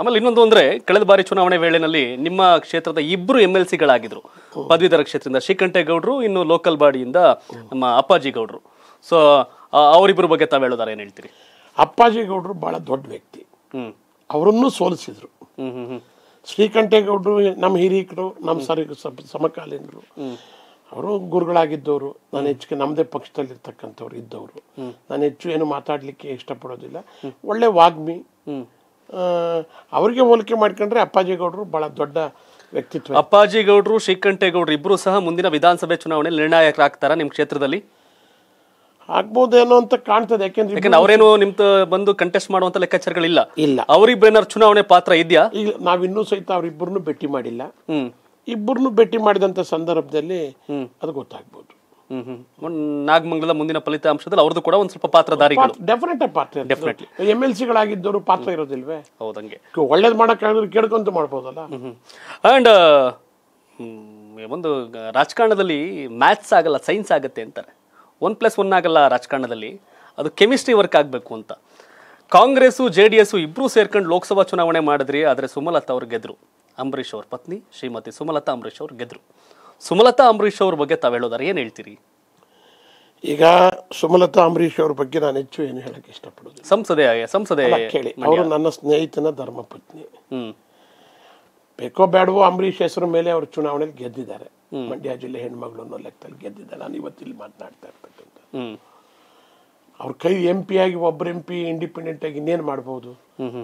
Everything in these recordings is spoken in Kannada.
ಆಮೇಲೆ ಇನ್ನೊಂದು ಅಂದ್ರೆ ಕಳೆದ ಬಾರಿ ಚುನಾವಣೆ ವೇಳೆನಲ್ಲಿ ನಿಮ್ಮ ಕ್ಷೇತ್ರದ ಇಬ್ಬರು ಎಂ ಎಲ್ ಸಿಗಳಾಗಿದ್ರು ಪದವೀಧರ ಕ್ಷೇತ್ರದಿಂದ ಶ್ರೀಕಂಠೇಗೌಡರು ಇನ್ನು ಲೋಕಲ್ ಬಾಡಿಯಿಂದ ನಮ್ಮ ಅಪ್ಪಾಜಿ ಗೌಡರು ಸೊ ಅವರಿಬ್ಬರು ಬಗ್ಗೆ ತಾವು ಹೇಳೋದಾರ ಏನು ಹೇಳ್ತೀರಿ ಅಪ್ಪಾಜಿ ಗೌಡರು ಬಹಳ ದೊಡ್ಡ ವ್ಯಕ್ತಿ ಅವರನ್ನು ಸೋಲಿಸಿದ್ರು ಶ್ರೀಕಂಠೇಗೌಡರು ನಮ್ಮ ಹಿರಿಯರು ನಮ್ಮ ಸರಿ ಸಮಕಾಲೀನರು ಅವರು ಗುರುಗಳಾಗಿದ್ದವರು ನಾನು ಹೆಚ್ಚಿಗೆ ನಮ್ಮದೇ ಪಕ್ಷದಲ್ಲಿ ಇದ್ದವರು ನಾನು ಹೆಚ್ಚು ಏನು ಮಾತಾಡಲಿಕ್ಕೆ ಇಷ್ಟಪಡೋದಿಲ್ಲ ಒಳ್ಳೆ ವಾಗ್ಮಿ ಅವರಿಗೆ ಹೋಲಿಕೆ ಮಾಡ್ಕೊಂಡ್ರೆ ಅಪ್ಪಾಜಿಗೌಡರು ಬಹಳ ದೊಡ್ಡ ವ್ಯಕ್ತಿತ್ವ ಅಪ್ಪಾಜಿಗೌಡರು ಶ್ರೀಕಂಠೇಗೌಡರು ಇಬ್ಬರು ಸಹ ಮುಂದಿನ ವಿಧಾನಸಭೆ ಚುನಾವಣೆಯಲ್ಲಿ ನಿರ್ಣಾಯಕರಾಗ್ತಾರಾ ನಿಮ್ಮ ಕ್ಷೇತ್ರದಲ್ಲಿ ಆಗ್ಬೋದೇನೋ ಅಂತ ಕಾಣ್ತದೆ ಯಾಕೆಂದ್ರೆ ಅವರೇನು ನಿಮ್ ಬಂದು ಕಂಟೆಸ್ಟ್ ಮಾಡುವಂತ ಲೆಕ್ಕಾಚಾರಗಳಿಲ್ಲ ಇಲ್ಲ ಅವರಿಬ್ರೇನಾರು ಚುನಾವಣೆ ಪಾತ್ರ ಇದೆಯಾ ಈಗ ನಾವಿನ್ನೂ ಸಹಿತ ಅವರಿಬ್ಬರನ್ನು ಭೇಟಿ ಮಾಡಿಲ್ಲ ಇಬ್ಬರನ್ನು ಭೇಟಿ ಮಾಡಿದಂತ ಸಂದರ್ಭದಲ್ಲಿ ಅದು ಗೊತ್ತಾಗ್ಬೋದು ನಾಗಮಂಗಲದ ಮುಂದಿನ ಫಲಿತಾಂಶದಲ್ಲಿ ಅವ್ರದ್ದು ಕೂಡ ಒಂದು ಸ್ವಲ್ಪ ಪಾತ್ರಧಾರಿಗಳು ಡೆಫಿನೆಟ್ ಪಾತ್ರ ಎಮ್ ಎಲ್ ಪಾತ್ರ ಇರೋದಿಲ್ವೇ ಹೌದಂಗೆ ಒಳ್ಳೇದು ಮಾಡಕ್ಕೆ ಕೇಳ್ಕೊಂತ ಮಾಡ್ಬೋದಲ್ಲ ಅಂಡ್ ಒಂದು ರಾಜಕಾರಣದಲ್ಲಿ ಮ್ಯಾಥ್ಸ್ ಆಗಲ್ಲ ಸೈನ್ಸ್ ಆಗುತ್ತೆ ಅಂತಾರೆ ಒನ್ ಪ್ಲಸ್ ಒನ್ ಆಗಲ್ಲ ರಾಜಕಾರಣದಲ್ಲಿ ಅದು ಕೆಮಿಸ್ಟ್ರಿ ವರ್ಕ್ ಆಗಬೇಕು ಅಂತ ಕಾಂಗ್ರೆಸ್ ಜೆ ಡಿ ಎಸ್ಸು ಸೇರ್ಕೊಂಡು ಲೋಕಸಭಾ ಚುನಾವಣೆ ಮಾಡಿದ್ರಿ ಆದರೆ ಸುಮಲತಾ ಅವ್ರು ಗೆದ್ರು ಅಂಬರೀಷ್ ಅವ್ರ ಪತ್ನಿ ಶ್ರೀಮತಿ ಸುಮಲತಾ ಅಂಬರೀಶ್ ಅವ್ರು ಗೆದ್ರು ಸುಮಲತಾ ಅಂಬರೀಷ್ ಅವ್ರ ಬಗ್ಗೆ ತಾವು ಹೇಳೋದಾರೆ ಏನು ಹೇಳ್ತೀರಿ ಈಗ ಸುಮಲತಾ ಅಂಬರೀಷ್ ಅವ್ರ ಬಗ್ಗೆ ನಾನು ಹೆಚ್ಚು ಏನು ಹೇಳಕ್ಕೆ ಇಷ್ಟಪಡೋದು ಸಂಸದೆ ಸಂಸದೆ ಕೇಳಿ ಅವರು ನನ್ನ ಸ್ನೇಹಿತನ ಧರ್ಮಪತ್ನಿ ಬೇಕೋ ಬೇಡವೋ ಅಂಬರೀಷ್ ಹೆಸರು ಮೇಲೆ ಅವರು ಚುನಾವಣೆಯಲ್ಲಿ ಗೆದ್ದಿದ್ದಾರೆ ಮಂಡ್ಯ ಜಿಲ್ಲೆ ಹೆಣ್ಮಗಳು ಅನ್ನೋ ಲೆಕ್ಕದಲ್ಲಿ ಗೆದ್ದಿದ್ದಾರೆ ನಾನು ಇವತ್ತಿಲ್ಲಿ ಮಾತನಾಡ್ತಾ ಇರ್ತಕ್ಕಂಥ ಅವ್ರ ಕೈ ಎಂ ಪಿ ಆಗಿ ಒಬ್ಬರು ಎಂ ಪಿ ಇಂಡಿಪೆಂಡೆಂಟ್ ಆಗಿ ಇನ್ನೇನು ಮಾಡ್ಬೋದು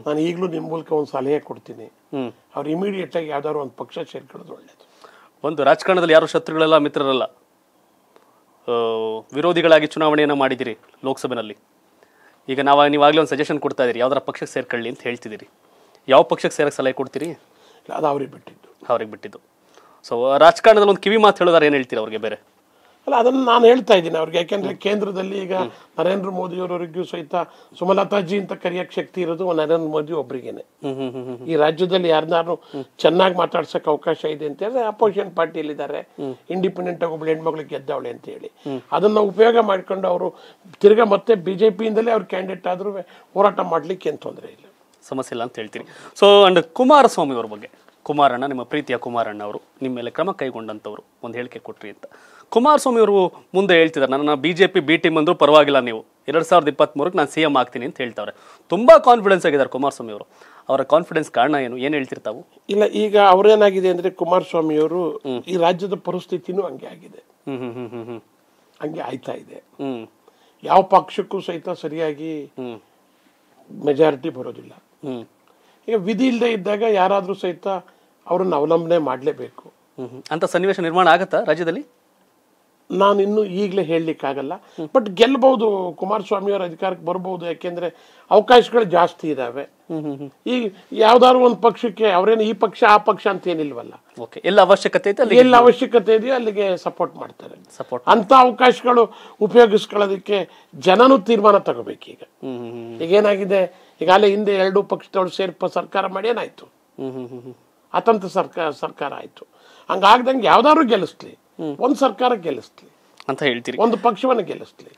ನಾನು ಈಗಲೂ ನಿಮ್ಮ ಮೂಲಕ ಒಂದು ಸಲಹೆ ಕೊಡ್ತೀನಿ ಅವ್ರು ಇಮಿಡಿಯೇಟ್ ಆಗಿ ಯಾವ್ದಾದ್ರು ಒಂದು ಪಕ್ಷ ಸೇರ್ಕೊಳ್ಳೋದು ಒಳ್ಳೇದು ಒಂದು ರಾಜಕಾರಣದಲ್ಲಿ ಯಾರು ಶತ್ರುಗಳೆಲ್ಲ ಮಿತ್ರರಲ್ಲ ವಿರೋಧಿಗಳಾಗಿ ಚುನಾವಣೆಯನ್ನು ಮಾಡಿದ್ದೀರಿ ಲೋಕಸಭೆಯಲ್ಲಿ ಈಗ ನಾವು ನೀವಾಗಲೇ ಒಂದು ಸಜೆಷನ್ ಕೊಡ್ತಾ ಇದ್ದೀರಿ ಯಾವ್ದಾರ ಪಕ್ಷಕ್ಕೆ ಸೇರ್ಕೊಳ್ಳಿ ಅಂತ ಹೇಳ್ತಿದ್ದೀರಿ ಯಾವ ಪಕ್ಷಕ್ಕೆ ಸೇರಕ್ಕೆ ಸಲಹೆ ಕೊಡ್ತೀರಿ ಅದು ಅವ್ರಿಗೆ ಬಿಟ್ಟಿದ್ದು ಅವ್ರಿಗೆ ಬಿಟ್ಟಿದ್ದು ಸೊ ರಾಜಕಾರಣದಲ್ಲಿ ಒಂದು ಕಿವಿ ಮಾತು ಹೇಳಿದಾರೆ ಏನು ಹೇಳ್ತೀರಿ ಅವ್ರಿಗೆ ಬೇರೆ ಅಲ್ಲ ಅದನ್ನು ನಾನು ಹೇಳ್ತಾ ಇದ್ದೀನಿ ಅವ್ರಿಗೆ ಯಾಕೆಂದರೆ ಕೇಂದ್ರದಲ್ಲಿ ಈಗ ನರೇಂದ್ರ ಮೋದಿಯವರವರಿಗೂ ಸಹಿತ ಸುಮಲತಾಜಿ ಅಂತ ಕರೆಯೋಕ್ಕೆ ಶಕ್ತಿ ಇರೋದು ನರೇಂದ್ರ ಮೋದಿ ಒಬ್ರಿಗೇನೆ ಈ ರಾಜ್ಯದಲ್ಲಿ ಯಾರನ್ನಾರು ಚೆನ್ನಾಗಿ ಮಾತಾಡ್ಸೋಕೆ ಅವಕಾಶ ಇದೆ ಅಂತ ಹೇಳಿದ್ರೆ ಅಪೋಸಿಷನ್ ಪಾರ್ಟಿಯಲ್ಲಿದ್ದಾರೆ ಇಂಡಿಪೆಂಡೆಂಟ್ ಆಗಿ ಒಬ್ಳು ಹೆಣ್ಮಗಳಿಗೆ ಗೆದ್ದವಳೆ ಅಂತ ಹೇಳಿ ಅದನ್ನ ಉಪಯೋಗ ಮಾಡಿಕೊಂಡು ಅವರು ತಿರ್ಗಾ ಮತ್ತೆ ಬಿಜೆಪಿಯಿಂದಲೇ ಜೆ ಅವ್ರು ಕ್ಯಾಂಡಿಡೇಟ್ ಆದ್ರೂ ಹೋರಾಟ ಮಾಡ್ಲಿಕ್ಕೆ ಏನು ತೊಂದರೆ ಇಲ್ಲ ಸಮಸ್ಯೆ ಇಲ್ಲ ಅಂತ ಹೇಳ್ತೀನಿ ಸೊ ಅಂಡ್ ಕುಮಾರಸ್ವಾಮಿ ಅವ್ರ ಬಗ್ಗೆ ಕುಮಾರಣ್ಣ ನಿಮ್ಮ ಪ್ರೀತಿಯ ಕುಮಾರಣ್ಣ ಅವರು ನಿಮ್ಮ ಮೇಲೆ ಕ್ರಮ ಕೈಗೊಂಡಂಥವ್ರು ಒಂದು ಹೇಳಿಕೆ ಕೊಟ್ರಿ ಅಂತ ಕುಮಾರಸ್ವಾಮಿ ಅವರು ಮುಂದೆ ಹೇಳ್ತಿದ್ದಾರೆ ನನ್ನ B J P B T ಅಂದರೂ ಪರವಾಗಿಲ್ಲ ನೀವು ಎರಡು ಸಾವಿರದ ಇಪ್ಪತ್ತ್ಮೂರಕ್ಕೆ ನಾನು ಸಿ ಎಮ್ ಆಗ್ತೀನಿ ಅಂತ ಹೇಳ್ತಾರೆ ತುಂಬ ಕಾನ್ಫಿಡೆನ್ಸ್ ಆಗಿದ್ದಾರೆ ಕುಮಾರಸ್ವಾಮಿ ಅವರು ಅವರ ಕಾನ್ಫಿಡೆನ್ಸ್ ಕಾರಣ ಏನು ಏನು ಹೇಳ್ತಿರ್ತಾವು ಇಲ್ಲ ಈಗ ಅವರೇನಾಗಿದೆ ಅಂದರೆ ಕುಮಾರಸ್ವಾಮಿ ಅವರು ಈ ರಾಜ್ಯದ ಪರಿಸ್ಥಿತಿನೂ ಹಂಗೆ ಆಗಿದೆ ಹಂಗೆ ಆಯ್ತಾ ಇದೆ ಯಾವ ಪಕ್ಷಕ್ಕೂ ಸಹಿತ ಸರಿಯಾಗಿ ಮೆಜಾರಿಟಿ ಬರೋದಿಲ್ಲ ಈಗ ವಿಧಿ ಇಲ್ಲದೆ ಇದ್ದಾಗ ಯಾರಾದರೂ ಸಹಿತ ಅವರನ್ನು ಅವಲಂಬನೆ ಮಾಡಲೇಬೇಕು ಅಂತ ಸನ್ನಿವೇಶ ನಿರ್ಮಾಣ ಆಗುತ್ತಾ ರಾಜ್ಯದಲ್ಲಿ ನಾನು ಇನ್ನು ಈಗಲೇ ಹೇಳಲಿಕ್ಕಾಗಲ್ಲ ಬಟ್ ಗೆಲ್ಲಬಹುದು ಅವರ ಅಧಿಕಾರಕ್ಕೆ ಬರಬಹುದು ಯಾಕೆಂದರೆ ಅವಕಾಶಗಳು ಜಾಸ್ತಿ ಇದಾವೆ ಈಗ ಯಾವ್ದಾದ್ರು ಒಂದು ಪಕ್ಷಕ್ಕೆ ಅವರೇನು ಈ ಪಕ್ಷ ಆ ಪಕ್ಷ ಅಂತ ಏನಿಲ್ವಲ್ಲ ಓಕೆ ಎಲ್ಲ ಅವಶ್ಯಕತೆ ಇದೆ ಎಲ್ಲ ಅವಶ್ಯಕತೆ ಇದೆಯೋ ಅಲ್ಲಿಗೆ ಸಪೋರ್ಟ್ ಮಾಡ್ತಾರೆ ಸಪೋರ್ಟ್ ಅಂತ ಅವಕಾಶಗಳು ಉಪಯೋಗಿಸ್ಕೊಳ್ಳೋದಕ್ಕೆ ಜನನು ತೀರ್ಮಾನ ತಗೋಬೇಕೀಗ ಈಗ ಅಲ್ಲೇ ಹಿಂದೆ ಎರಡೂ ಪಕ್ಷದವರು ಸೇರ್ಪ ಸರ್ಕಾರ ಮಾಡಿ ಏನಾಯ್ತು ಅತಂತ್ರ ಸರ್ಕಾರ ಸರ್ಕಾರ ಆಯಿತು ಹಂಗಾಗ್ದಂಗೆ ಯಾವ್ದಾದ್ರು ಗೆಲ್ಲಿಸ್ಲಿ ಒಂದು ಸರ್ಕಾರ ಗೆಲ್ಲಿಸ್ಲಿ ಅಂತ ಹೇಳ್ತೀರಿ ಒಂದು ಪಕ್ಷವನ್ನು ಗೆಲ್ಲಿಸ್ಲಿ